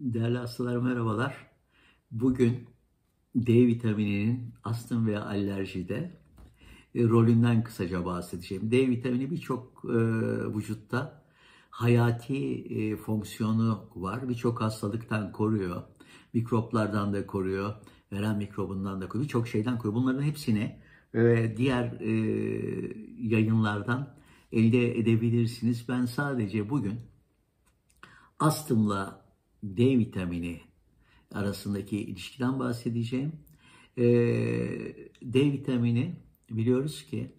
Değerli hastalar merhabalar. Bugün D vitamininin astım ve alerjide e, rolünden kısaca bahsedeceğim. D vitamini birçok e, vücutta hayati e, fonksiyonu var. Birçok hastalıktan koruyor. Mikroplardan da koruyor. Veren mikrobundan da koruyor. Birçok şeyden koruyor. Bunların hepsini e, diğer e, yayınlardan elde edebilirsiniz. Ben sadece bugün astımla D vitamini arasındaki ilişkiden bahsedeceğim. Ee, D vitamini biliyoruz ki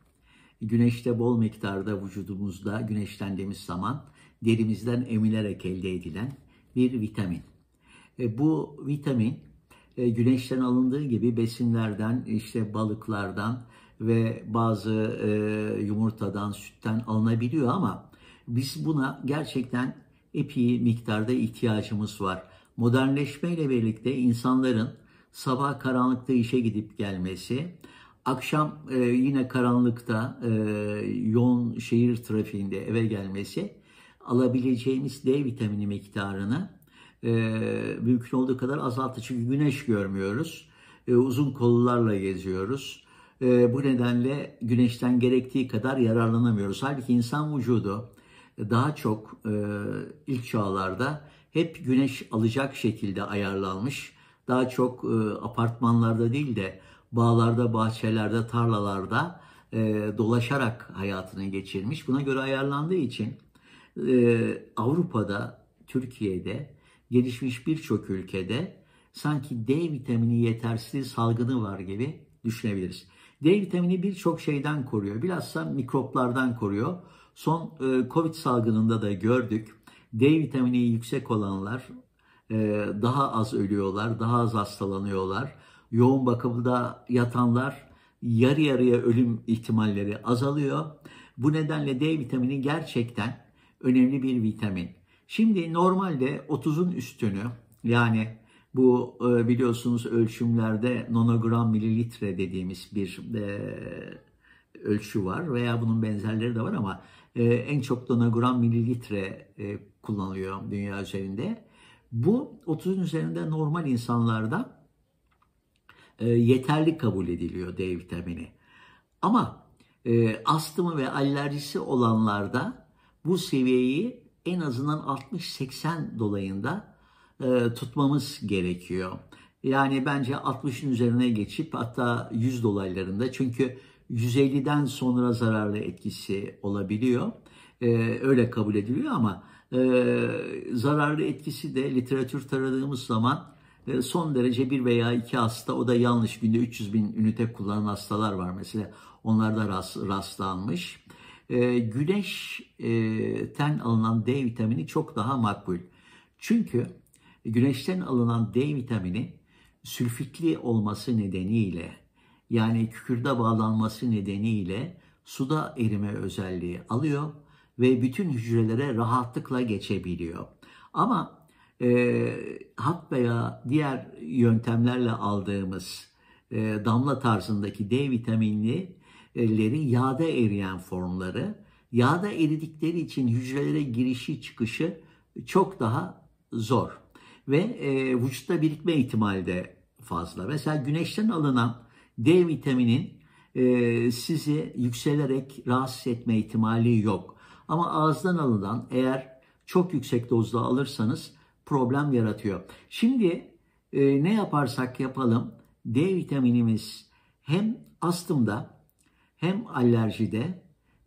güneşte bol miktarda vücudumuzda güneşlendiğimiz zaman derimizden emilerek elde edilen bir vitamin. Ee, bu vitamin e, güneşten alındığı gibi besinlerden, işte balıklardan ve bazı e, yumurtadan, sütten alınabiliyor ama biz buna gerçekten epey miktarda ihtiyacımız var. Modernleşmeyle birlikte insanların sabah karanlıkta işe gidip gelmesi, akşam e, yine karanlıkta e, yoğun şehir trafiğinde eve gelmesi alabileceğimiz D vitamini miktarını e, mümkün olduğu kadar azalttı. Çünkü güneş görmüyoruz, e, uzun kollularla geziyoruz. E, bu nedenle güneşten gerektiği kadar yararlanamıyoruz. Halbuki insan vücudu daha çok e, ilk çağlarda hep güneş alacak şekilde ayarlanmış. Daha çok e, apartmanlarda değil de bağlarda, bahçelerde, tarlalarda e, dolaşarak hayatını geçirmiş. Buna göre ayarlandığı için e, Avrupa'da, Türkiye'de, gelişmiş birçok ülkede sanki D vitamini yetersizliği salgını var gibi düşünebiliriz. D vitamini birçok şeyden koruyor. Bilhassa mikroplardan koruyor. Son e, Covid salgınında da gördük. D vitamini yüksek olanlar e, daha az ölüyorlar, daha az hastalanıyorlar. Yoğun bakımda yatanlar yarı yarıya ölüm ihtimalleri azalıyor. Bu nedenle D vitamini gerçekten önemli bir vitamin. Şimdi normalde 30'un üstünü yani bu e, biliyorsunuz ölçümlerde nonogram mililitre dediğimiz bir e, ölçü var veya bunun benzerleri de var ama e, en çok donagram mililitre e, kullanılıyor dünya üzerinde. Bu 30'un üzerinde normal insanlarda e, yeterli kabul ediliyor D vitamini. Ama e, astımı ve alerjisi olanlarda bu seviyeyi en azından 60-80 dolayında e, tutmamız gerekiyor. Yani bence 60'ın üzerine geçip hatta 100 dolaylarında çünkü 150'den sonra zararlı etkisi olabiliyor. Ee, öyle kabul ediliyor ama e, zararlı etkisi de literatür taradığımız zaman e, son derece bir veya iki hasta o da yanlış günde 300 bin ünite kullanan hastalar var mesela onlarda rast, rastlanmış. Ee, e, güneşten alınan D vitamini çok daha makbul. Çünkü güneşten alınan D vitamini sülfitli olması nedeniyle yani kükürde bağlanması nedeniyle suda erime özelliği alıyor ve bütün hücrelere rahatlıkla geçebiliyor. Ama e, hap veya diğer yöntemlerle aldığımız e, damla tarzındaki D vitaminlilerin e, yağda eriyen formları yağda eridikleri için hücrelere girişi çıkışı çok daha zor ve e, vücutta birikme ihtimali de fazla. Mesela güneşten alınan D vitaminin e, sizi yükselerek rahatsız etme ihtimali yok. Ama ağızdan alınan eğer çok yüksek dozda alırsanız problem yaratıyor. Şimdi e, ne yaparsak yapalım D vitaminimiz hem astımda hem alerjide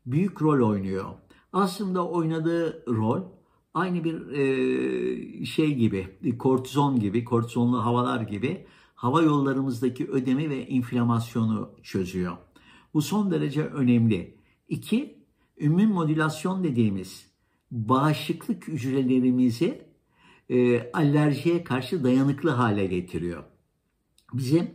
büyük rol oynuyor. Aslında oynadığı rol aynı bir e, şey gibi, kortizon gibi, kortizonlu havalar gibi hava yollarımızdaki ödemi ve inflamasyonu çözüyor. Bu son derece önemli. İki, ümmün modülasyon dediğimiz bağışıklık hücrelerimizi e, alerjiye karşı dayanıklı hale getiriyor. Bizim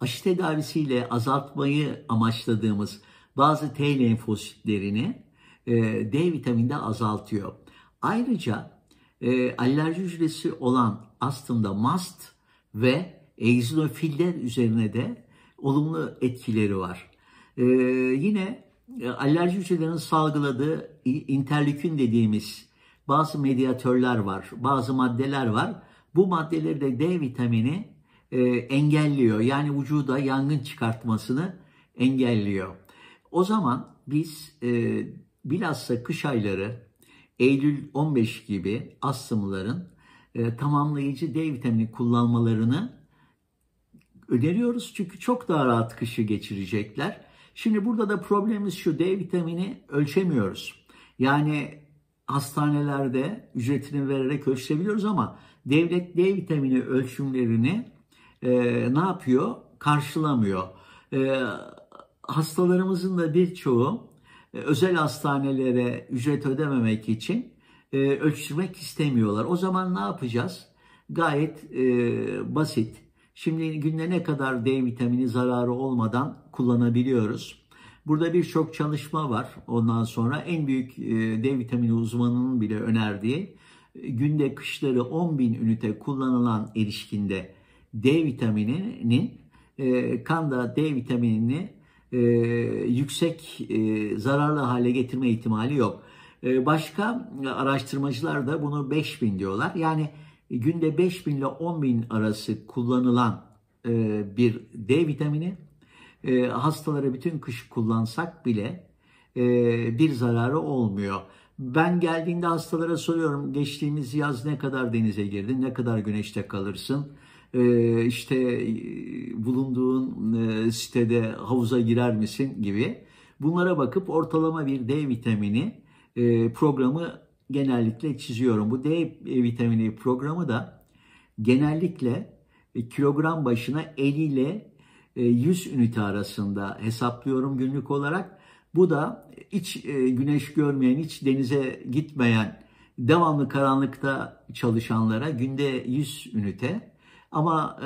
aşı tedavisiyle azaltmayı amaçladığımız bazı T lenfositlerini e, D vitamini de azaltıyor. Ayrıca e, alerji hücresi olan astımda MAST ve egzinofiller üzerine de olumlu etkileri var. Ee, yine e, alerji hücrelerinin salgıladığı interlükün dediğimiz bazı medyatörler var, bazı maddeler var. Bu maddeleri de D vitamini e, engelliyor. Yani vücuda yangın çıkartmasını engelliyor. O zaman biz e, bilhassa kış ayları Eylül 15 gibi astımların e, tamamlayıcı D vitamini kullanmalarını öneriyoruz. Çünkü çok daha rahat kışı geçirecekler. Şimdi burada da problemimiz şu D vitamini ölçemiyoruz. Yani hastanelerde ücretini vererek ölçebiliyoruz ama devlet D vitamini ölçümlerini e, ne yapıyor? Karşılamıyor. E, hastalarımızın da birçoğu e, özel hastanelere ücret ödememek için e, ölçtürmek istemiyorlar. O zaman ne yapacağız? Gayet e, basit Şimdi günde ne kadar D vitamini zararı olmadan kullanabiliyoruz. Burada birçok çalışma var. Ondan sonra en büyük e, D vitamini uzmanının bile önerdiği e, günde kışları 10 bin ünite kullanılan erişkinde D vitamininin e, kanda D vitaminini yüksek zararlı hale getirme ihtimali yok. Başka araştırmacılar da bunu 5000 diyorlar. Yani e, günde 5 bin ile 10 bin arası kullanılan e, bir D vitamini e, hastalara bütün kış kullansak bile e, bir zararı olmuyor. Ben geldiğinde hastalara soruyorum geçtiğimiz yaz ne kadar denize girdin, ne kadar güneşte kalırsın, e, işte e, bulunduğun e, sitede havuza girer misin gibi. Bunlara bakıp ortalama bir D vitamini e, programı genellikle çiziyorum. Bu D e, vitamini programı da genellikle e, kilogram başına 50 ile 100 e, ünite arasında hesaplıyorum günlük olarak. Bu da hiç güneş görmeyen, hiç denize gitmeyen, devamlı karanlıkta çalışanlara günde 100 ünite. Ama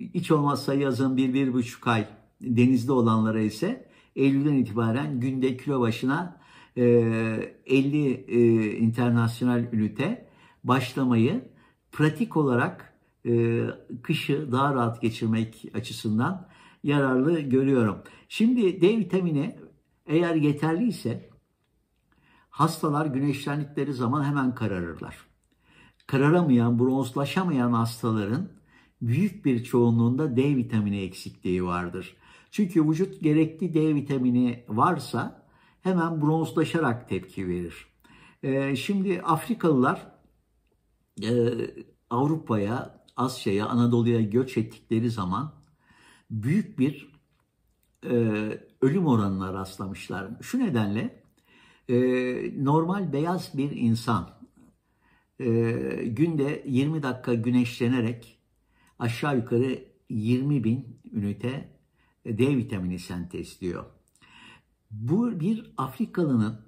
hiç olmazsa yazın 1-1,5 ay denizde olanlara ise Eylül'den itibaren günde kilo başına 50 e, e, internasyonel ünite başlamayı pratik olarak e, kışı daha rahat geçirmek açısından yararlı görüyorum. Şimdi D vitamini eğer yeterliyse hastalar güneşlendikleri zaman hemen kararırlar. Kararamayan, bronzlaşamayan hastaların büyük bir çoğunluğunda D vitamini eksikliği vardır. Çünkü vücut gerekli D vitamini varsa hemen bronzlaşarak tepki verir. E, şimdi Afrikalılar e, Avrupa'ya, Asya'ya, Anadolu'ya göç ettikleri zaman büyük bir e, ölüm oranına rastlamışlar. Şu nedenle e, normal beyaz bir insan e, günde 20 dakika güneşlenerek aşağı yukarı 20 bin ünite e, D vitamini sentezliyor bu bir Afrikalının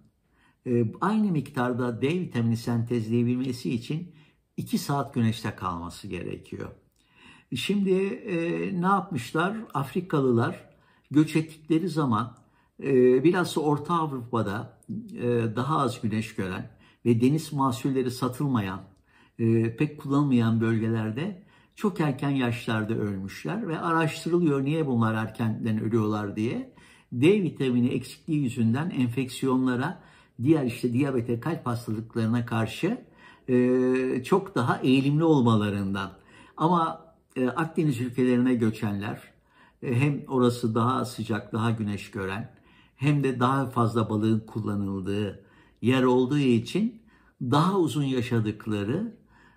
e, aynı miktarda D vitamini sentezleyebilmesi için 2 saat güneşte kalması gerekiyor. Şimdi e, ne yapmışlar? Afrikalılar göç ettikleri zaman e, bilhassa Orta Avrupa'da e, daha az güneş gören ve deniz mahsulleri satılmayan, pek kullanılmayan bölgelerde çok erken yaşlarda ölmüşler ve araştırılıyor niye bunlar erkenden ölüyorlar diye. D vitamini eksikliği yüzünden enfeksiyonlara, diğer işte diyabete, kalp hastalıklarına karşı e, çok daha eğilimli olmalarından. Ama e, Akdeniz ülkelerine göçenler e, hem orası daha sıcak, daha güneş gören hem de daha fazla balığın kullanıldığı yer olduğu için daha uzun yaşadıkları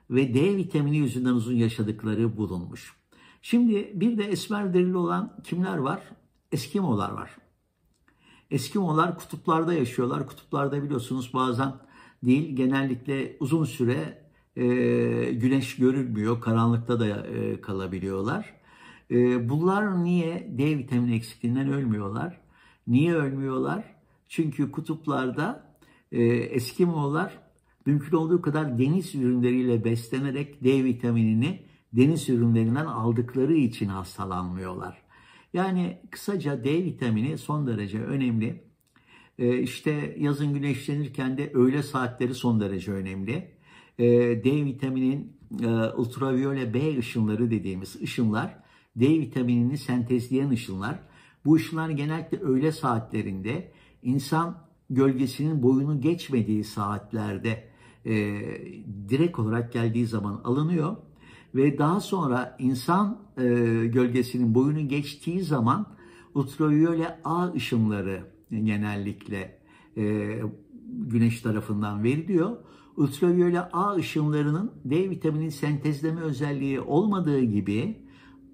ve D vitamini yüzünden uzun yaşadıkları bulunmuş. Şimdi bir de esmer derili olan kimler var? Eskimolar var. Eskimolar kutuplarda yaşıyorlar. Kutuplarda biliyorsunuz bazen değil genellikle uzun süre e, güneş görülmüyor. Karanlıkta da e, kalabiliyorlar. E, bunlar niye D vitamini eksikliğinden ölmüyorlar? Niye ölmüyorlar? Çünkü kutuplarda e, Eskimolar mümkün olduğu kadar deniz ürünleriyle beslenerek D vitaminini deniz ürünlerinden aldıkları için hastalanmıyorlar. Yani kısaca D vitamini son derece önemli. E, işte yazın güneşlenirken de öğle saatleri son derece önemli. E, D vitaminin e, ultraviyole B ışınları dediğimiz ışınlar D vitaminini sentezleyen ışınlar. Bu ışınlar genellikle öğle saatlerinde insan gölgesinin boyunu geçmediği saatlerde e, direkt olarak geldiği zaman alınıyor ve daha sonra insan e, gölgesinin boyunu geçtiği zaman ultraviyole A ışınları genellikle e, güneş tarafından veriliyor. Ultraviyole A ışınlarının D vitamini sentezleme özelliği olmadığı gibi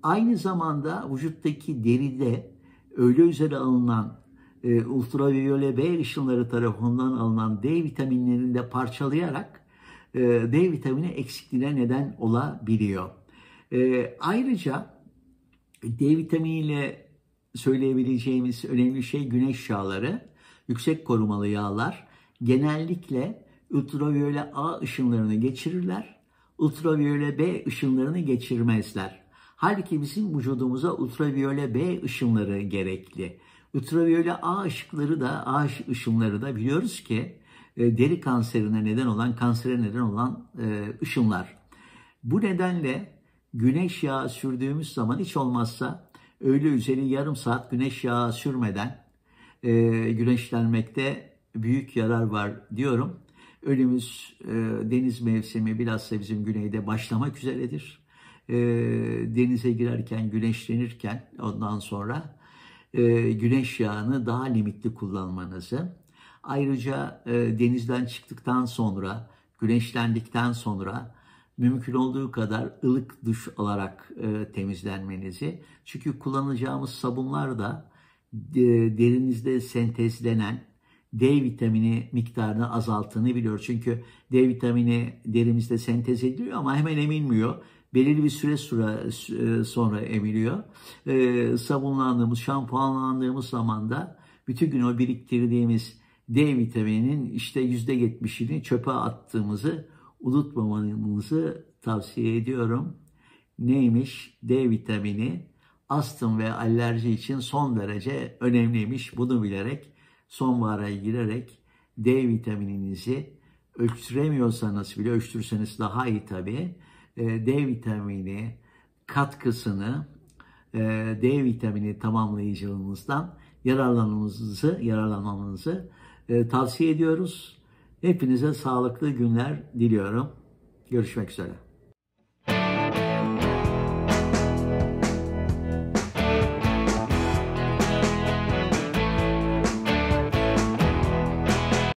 aynı zamanda vücuttaki deride öğle üzere alınan e, ultraviyole B ışınları tarafından alınan D vitaminlerini de parçalayarak e, D vitamini eksikliğine neden olabiliyor. E, ayrıca D vitaminiyle söyleyebileceğimiz önemli şey güneş yağları, yüksek korumalı yağlar genellikle ultraviyole A ışınlarını geçirirler, ultraviyole B ışınlarını geçirmezler. Halbuki bizim vücudumuza ultraviyole B ışınları gerekli. Ultraviyole A ışıkları da A ışınları da biliyoruz ki e, deri kanserine neden olan, kansere neden olan e, ışınlar. Bu nedenle güneş yağı sürdüğümüz zaman hiç olmazsa öğle üzeri yarım saat güneş yağı sürmeden e, güneşlenmekte büyük yarar var diyorum. Önümüz deniz mevsimi bilhassa bizim güneyde başlamak üzeredir. E, denize girerken, güneşlenirken ondan sonra güneş yağını daha limitli kullanmanızı, Ayrıca e, denizden çıktıktan sonra, güneşlendikten sonra mümkün olduğu kadar ılık duş alarak e, temizlenmenizi. Çünkü kullanacağımız sabunlar da e, derinizde sentezlenen D vitamini miktarını azalttığını biliyor. Çünkü D vitamini derimizde sentez ediliyor ama hemen emilmiyor. Belirli bir süre sonra, e, sonra emiliyor. E, sabunlandığımız, şampuanlandığımız zaman da bütün gün o biriktirdiğimiz D vitamininin işte %70'ini çöpe attığımızı unutmamanızı tavsiye ediyorum. Neymiş? D vitamini astım ve alerji için son derece önemliymiş. Bunu bilerek son sonbahara girerek D vitamininizi ölçtüremiyorsanız bile ölçtürseniz daha iyi tabii. E, D vitamini katkısını e, D vitamini tamamlayıcılığınızdan yararlanmanızı, yararlanmanızı e, tavsiye ediyoruz. Hepinize sağlıklı günler diliyorum. Görüşmek üzere.